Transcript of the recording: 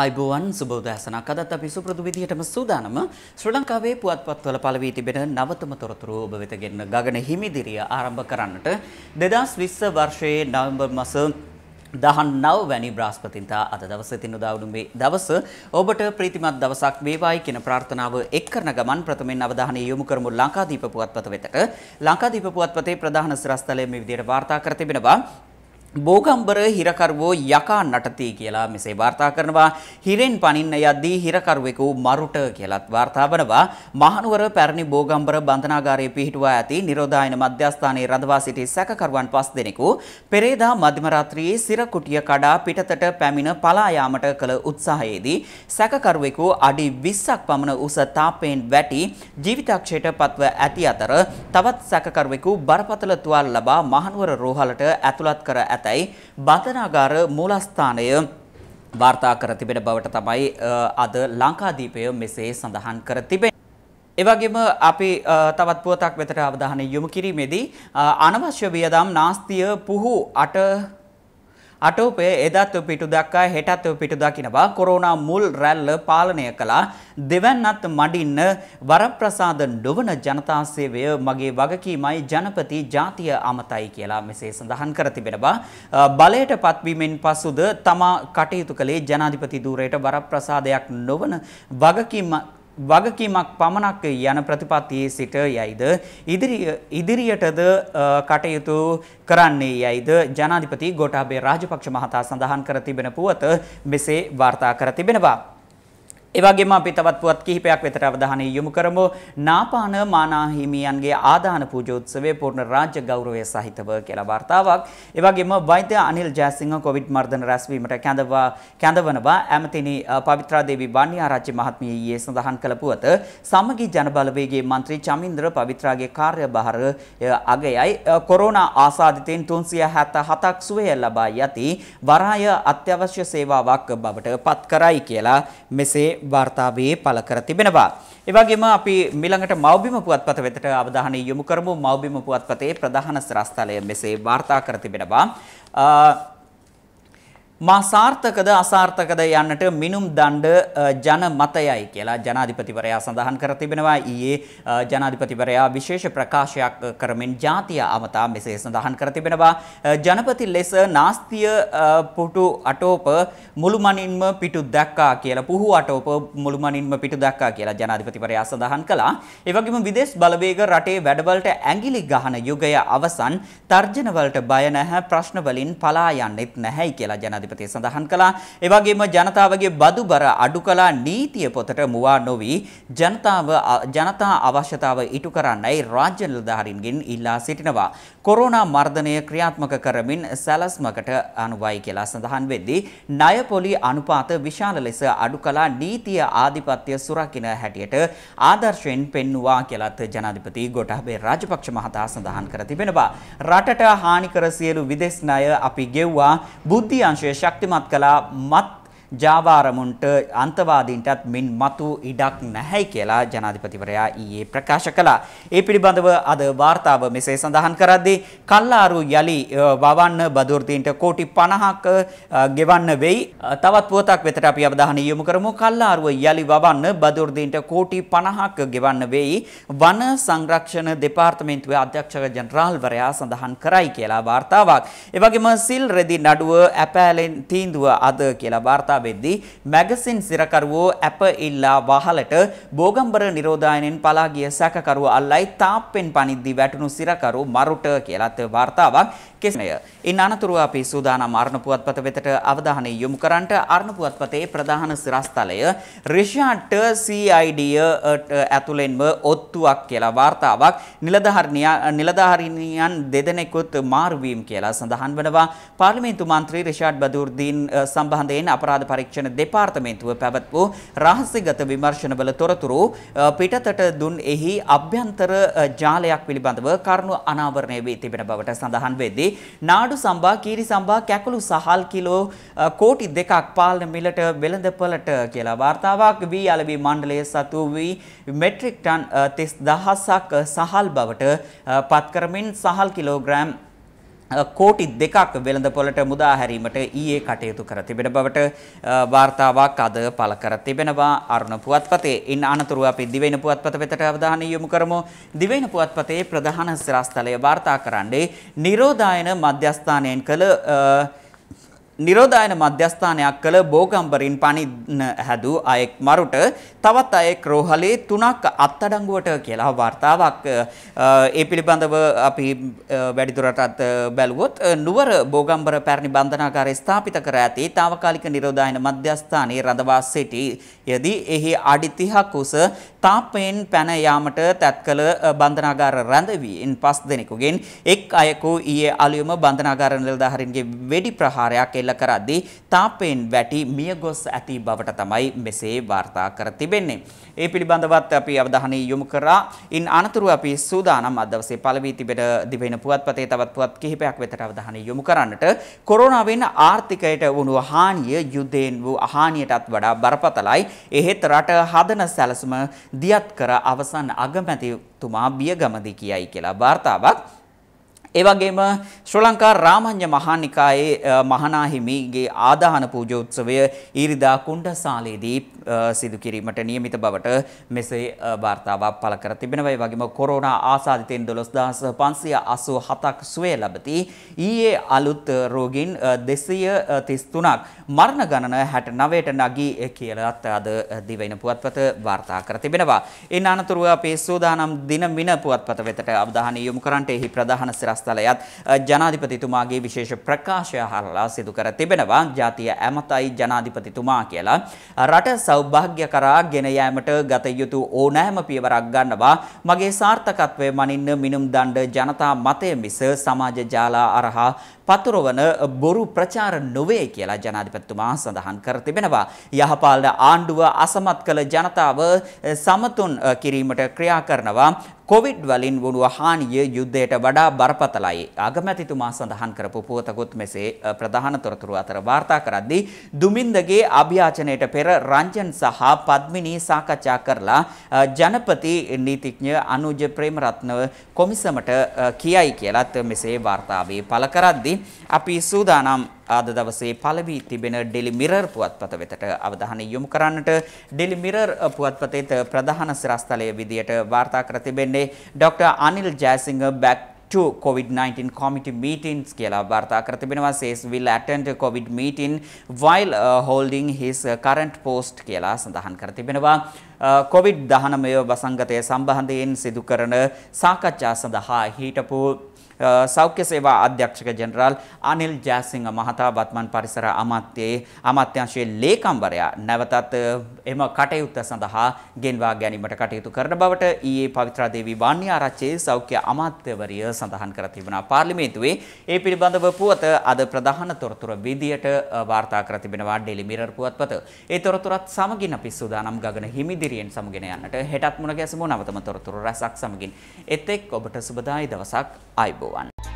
අයිබෝවන් සුබෝදෑසනක් අදත් අපි සුපුරුදු විදිහටම සූදානම ශ්‍රී ලංකාවේ පුවත්පත්වල පළවී තිබෙන නවතම තොරතුරු ඔබ වෙත ගෙන්න ගගන හිමිදිරිය ආරම්භ කරන්නට 2020 වර්ෂයේ නවැම්බර් මාස දහන් නව වැනි බ්‍රාස්පතින්තා අද දවස තින දවඩුම්බේ දවස ඔබට ප්‍රීතිමත් දවසක් වේවායි කියන ප්‍රාර්ථනාව එක් කරන ගමන් ප්‍රථමයෙන් අවධානය යොමු කරමු ලංකාදීප පුවත්පත වෙතට ලංකාදීප පුවත්පතේ ප්‍රධාන සිරස්තලයේ මේ විදිහට වාර්තා කර තිබෙනවා බෝගම්බර හිරකරුවෝ යකා නටති කියලා මෙසේ වාර්තා කරනවා හිරෙන් පනින්න යද්දී හිරකරුවෙකු මරුට කියලත් වාර්තා වනවා මහනුවර පැරණි බෝගම්බර බන්ධනාගාරයේ පිහිටුවා ඇති නිරෝධායන මධ්‍යස්ථානයේ රඳවා සිටි සැකකරුවන් පස් දෙනෙකු පෙරේදා මධ්‍යම රාත්‍රියේ සිරකුටිය කඩා පිටතට පැමිණ පලා යාමට කළ උත්සාහයේදී සැකකරුවෙකු අඩි 20ක් පමණ උස තාපයෙන් වැටි ජීවිතක්ෂයට පත්ව ඇති අතර තවත් සැකකරුවෙකු බරපතල තුවාල ලබා මහනුවර රෝහලට ඇතුළත් කර ඇත ඇතැයි බන්ධනාගාර මූලස්ථානය වාර්තා කර තිබෙන බවට තමයි අද ලංකාදීපය මෙසේ සඳහන් කර තිබෙන. එවගේම අපි තවත් පුවතක් වෙතට අවධානය යොමු කිරීමේදී අනවශ්‍ය වියදම් නාස්තිය පුහු අට අටෝපය එදත්ව පිටු දක්කා හෙටත්ව පිටු දකිනවා කොරෝනා මුල් රැල්ල පාලනය කළා දෙවන්නත් මඩින්න වරප්‍රසාද නොවන ජනතා සේවය මගේ වගකීමයි ජනපති ජාතිය අමතයි කියලා මෙසේ සඳහන් කර තිබෙනවා බලයට පත්වීමෙන් පසුද තමා කටයුතු කළේ ජනාධිපති ධූරයට වරප්‍රසාදයක් නොවන වගකීමක් වගකීමක් පමණක් යන ප්‍රතිපත්තියේ සිට යයිද ඉදිරියටද කටයුතු කරන්නේ යයිද ජනාධිපති ගෝඨාභය රාජපක්ෂ මහතා සඳහන් කර තිබෙන පුවත මෙසේ වාර්තා කර තිබෙනවා එවගේම අපි තවත් පුවත් කිහිපයක් වෙතට අවධානය යොමු කරමු. නාපාන මානා හිමියන්ගේ ආදාන පූජෝත්සවයේ පූර්ණ රාජ්‍ය ගෞරවය සහිතව කියලා වර්තාවක්. එවගේම වෛද්‍ය අනිල් ජයසිංහ කොවිඩ් මර්ධන රැස්වීමට කැඳවා කැඳවනවා. ඇමතිනි පවිත්‍රා දේවි වන්නිආරච්චි මහත්මිය ඊයේ සඳහන් කළ පුවත සමගි ජනබලවේගයේ മന്ത്രി චමින්ද්‍ර පවිත්‍රාගේ කාර්යභාර අගයයි කොරෝනා ආසාදිතයින් 377ක් සුවය ලබා යති වරාය අත්‍යවශ්‍ය සේවාවක් බවට පත් කරයි කියලා මෙසේ වාර්තාවේ පළ කර තිබෙනවා. ඒ වගේම අපි මිලඟට මෞබිම පුවත්පත වෙතට අවධානය යොමු කරමු. මෞබිම පුවත්පතේ ප්‍රධාන ස්‍රස්තලය මෙසේ වාර්තා කර තිබෙනවා. මා සාර්ථකද අසාර්ථකද යන්නට මිනුම් දණ්ඩ ජන මතයයි කියලා ජනාධිපතිවරයා සඳහන් කර තිබෙනවා ඊයේ ජනාධිපතිවරයා විශේෂ ප්‍රකාශයක් කරමින් ජාතිය අමතා මෙසේ සඳහන් කර තිබෙනවා ජනපති ලෙස නාස්තිය පුටු අටෝප මුළුමනින්ම පිටු දැක්කා කියලා පුහු අටෝප මුළුමනින්ම පිටු දැක්කා කියලා ජනාධිපතිවරයා සඳහන් කළා ඒ වගේම විදේශ බලවේග රටේ වැඩවලට ඇඟිලි ගහන යුගය අවසන් තර්ජන වලට බය නැහැ ප්‍රශ්න වලින් පලා යන්නෙත් නැහැයි කියලා ජනාධිපති ජනාධිපතිය සඳහන් කළා. එවැගේම ජනතාවගේ බදු බර අඩු කළා නීතිය පොතට මුවා නොවි ජනතාව ජනතා අවශ්‍යතාව ඉටු කරන්නයි රාජ්‍ය නිලධාරීන්ගෙන් ඉල්ලා සිටිනවා. කොරෝනා මර්ධනය ක්‍රියාත්මක කරමින් සැලැස්මකට අනුවයි කියලා සඳහන් වෙද්දී ණය පොලි අනුපාත විශාල ලෙස අඩු කළා නීතිය ආධිපත්‍ය සුරකින හැටියට ආදර්ශයෙන් පෙන්වුවා කියලත් ජනාධිපති ගොටාබේ රාජපක්ෂ මහතා සඳහන් කර තිබෙනවා. රටට හානි කර සියලු විදෙස් ණය අපි ගෙව්වා. බුද්ධි අංශය ශක්තිමත් කළා මත් ජාවාරමුන්ට අන්තවාදීන්ටත් මින් මතු ඉඩක් නැහැයි කියලා ජනාධිපතිවරයා ඊයේ ප්‍රකාශ කළා. ඒ පිළිබඳව අද වාර්තාව මෙසේ සඳහන් කරද්දී කල්ලාරු යලි වවන්න බදුර්දීන්ට කෝටි 50ක ගෙවන්න වෙයි. තවත් පුවතක් වෙතට අපි අවධානය යොමු කරමු. කල්ලාරුව යලි වවන්න බදුර්දීන්ට කෝටි 50ක ගෙවන්න වෙයි. වන සංරක්ෂණ දෙපාර්තමේන්තුවේ අධ්‍යක්ෂක ජනරාල්වරයා සඳහන් කරයි කියලා වාර්තාවක්. ඒ වගේම සිල් රෙදි නඩුව ඇපෑලෙන් තීන්දුව අද කියලා වාර්තාව ලංකාවේදී මැගසින් සිරකරුවෝ ඇප ඉල්ලා වහලට බෝගම්බර නිරෝධායනෙන් පලා ගිය සැකකරුව අල්ලයි තාප්පෙන් පනිද්දී වැටුණු සිරකරු මරුට කියලාත් වාර්තාවක් කෙසේය. ඉන් අනතුරුව අපි සූදානම් අරණ පුවත්පත වෙතට අවධානය යොමු කරන්නට අරණ පුවත්පතේ ප්‍රධාන සිරස්තලය රිෂාඩ්ට CID ඇතුළෙන්ම ඔත්තුවක් කියලා වාර්තාවක් නිලධාරිනියන් දෙදෙනෙකුත් මාරු වීම කියලා සඳහන් වෙනවා. පාර්ලිමේන්තු මන්ත්‍රී රිෂාඩ් බදූර්දීන් සම්බන්ධයෙන් අපරාධ පරීක්ෂණ දෙපාර්තමේන්තුව පැවැත් වූ රහසිගත විමර්ශනවල තොරතුරු පිටතට දුන් එහි අභ්‍යන්තර ජාලයක් පිළිබඳව කරුණු අනාවරණය වී තිබෙන බවට සඳහන් වෙද්දී නාඩු සම්බා කීරි සම්බා කැකුළු සහල් කිලෝ කෝටි දෙකක් පාලන මිලට වෙළඳපළට කියලා වාර්තාවක් වී අලවි මණ්ඩලය සතු වී මෙට්‍රික් ටන් 30000ක් සහල් බවට පත් කරමින් සහල් කිලෝග්‍රෑම් කෝටි දෙකක් වෙළඳ පොළට මුදා හැරීමට ඊයේ කටයුතු කර තිබෙන බවට වාර්තාවක් අද පළ කර තිබෙනවා අරුණ පුවත්පතේ. ඉන් අනතුරුව අපි දිවයින පුවත්පත වෙතට අවධානය යොමු කරමු. දිවයින පුවත්පතේ ප්‍රධාන සිරස්තලය වාර්තා කරන්නේ නිරෝධායන මධ්‍යස්ථානයෙන් කළ නිරෝධායන මධ්‍යස්ථානයක් කළ බෝගම්බරින් පණින්න හැදූ අයෙක් මරුට තවත් අයෙක් රෝහලේ තුනක් අත්අඩංගුවට කියලා වර්තාවක් ඒ පිළිබඳව අපි වැඩිදුරටත් බැලුවොත් නුවර බෝගම්බර පැරණි බන්ධනාගාරය ස්ථාපිත කර ඇති తాවකාලික නිරෝධායන මධ්‍යස්ථානයේ රඳවා සිටියදී එහි අඩි 30ක් උස තාප්පයෙන් පැන යාමට තැත්කල බන්ධනාගාර රැඳවීන් පස් දෙනෙකුගෙන් එක් අයෙකු ඊයේ අලුයම බන්ධනාගාර නිලධාරීන්ගේ වෙඩි ප්‍රහාරයක් එල්ල කරද්දී තාපයෙන් වැටි මියගොස් ඇති බවට තමයි මෙසේ වාර්තා කර තිබෙන්නේ. ඒ පිළිබඳවත් අපි අවධානය යොමු කරා. ඉන් අනතුරුව අපි සූදානම් අද දවසේ පළවී තිබෙන දිවෙන පුවත්පතේ තවත් පුවත් කිහිපයක් වෙතට අවධානය යොමු කරන්නට කොරෝනාවෙන් ආර්ථිකයට වුණු හානිය යුද්ධයෙන් වූ හානියටත් වඩා බරපතලයි. එහෙත් රට හදන සැලසුම දියත් කර අවසන් අගමැතිතුමා බියගමදී කියයි කියලා වාර්තාවක් ඒ වගේම ශ්‍රී ලංකා රාමඤ්ඤ මහානිකායේ මහානාහිමිගේ ආදාහන පූජා උත්සවය ඊරිදා කුණ්ඩසාලේදී සිදු කිරීමට නියමිත බවට මෙසේ වාර්තාවක් පළ කර තිබෙනවා. ඒ වගේම කොරෝනා ආසාදිතයින් 12587ක් සුවය ලැබති. ඊයේ අලුත් රෝගීන් 233ක් මරණ ගණන 69ට නගී කියලාත් අද දිවයින පුවත්පත වාර්තා කර තිබෙනවා. එන අනතුරුව අපේ සෝදානම් දින මින පුවත්පත වෙතට අවධානය යොමු කරන්නට එහි ප්‍රධාන සිරස් විහාරස්ථලයත් ජනාධිපතිතුමාගේ විශේෂ ප්‍රකාශය හරලා සිදු කර තිබෙනවා. ජාතිය ඇමතයි ජනාධිපතිතුමා කියලා. රට සෞභාග්‍ය කරා ගෙන යාමට ගත යුතු ඕනෑම පියවරක් ගන්නවා. මගේ සාර්ථකත්වය මනින්න මිනුම් දණ්ඩ ජනතා මතය මිස සමාජ ජාලා අරහා පතුරවන බොරු ප්‍රචාර නොවේ කියලා ජනාධිපතිතුමා සඳහන් කර තිබෙනවා. යහපාලන ආණ්ඩුව අසමත් කළ ජනතාව සමතුන් කිරීමට ක්‍රියා කරනවා. කොවිඩ් වලින් වුණු හානිය යුද්ධයට වඩා බරපතලයි. අගමැතිතුමා සඳහන් කරපු පුවතකුත් මෙසේ ප්‍රධාන තොරතුරු අතර වාර්තා කරද්දී දුමින්දගේ අභියාචනයට පෙර රංජන් සහ පද්මිනී සාකච්ඡා කරලා ජනපති නීතිඥ අනුජ ප්‍රේමරත්න කොමිසමට කියයි කියලත් මෙසේ වාර්තාවේ පළ කරද්දී අපි සූදානම් ආද දවසේ පළවී තිබෙන ඩෙලි මිරර් පුවත්පත වෙතට අවධානය යොමු කරන්නට ඩෙලි මිරර් පුවත්පතේ ප්‍රධාන සිරස්තලය විදියට වාර්තා කර තිබෙන්නේ doctor Anil Jayasinghe back to COVID-19 committee meetings කියලා වාර්තා කර තිබෙනවා says will attend a COVID meeting while uh, holding his uh, current post කියලා සඳහන් කර තිබෙනවා uh, COVID-19 වසංගතය සම්බන්ධයෙන් සිදු කරන සාකච්ඡා සඳහා හිටපු සෞඛ්‍ය සේවා අධ්‍යක්ෂක ජෙනරාල් අනිල් ජයසිංහ මහතා බත්මන් පරිසර අමාත්‍යයේ අමාත්‍යංශයේ ලේකම්වරයා නැවතත් එම කටයුත්ත සඳහා ගෙන්වා ගැනීමට කටයුතු කරන බවට ඊයේ පවිත්‍රා දේවී වාණ්‍යාරච්චයේ සෞඛ්‍ය අමාත්‍යවරිය සඳහන් කර තිබුණා පාර්ලිමේන්තුවේ ඒ පිළිබඳව පුවත අද ප්‍රධාන තොරතුරු විදියට වාර්තා කර තිබෙනවා ඩෙලි මිරර් පුවත්පත. ඒ තොරතුරත් සමගින් අපි සූදානම් ගගන හිමිදිරියෙන් සමගෙන යන්නට හෙටත් මුණ ගැසමු නවතම තොරතුරු රැසක් සමගින්. එතෙක් ඔබට සුබදායි දවසක් අයිබෝ one.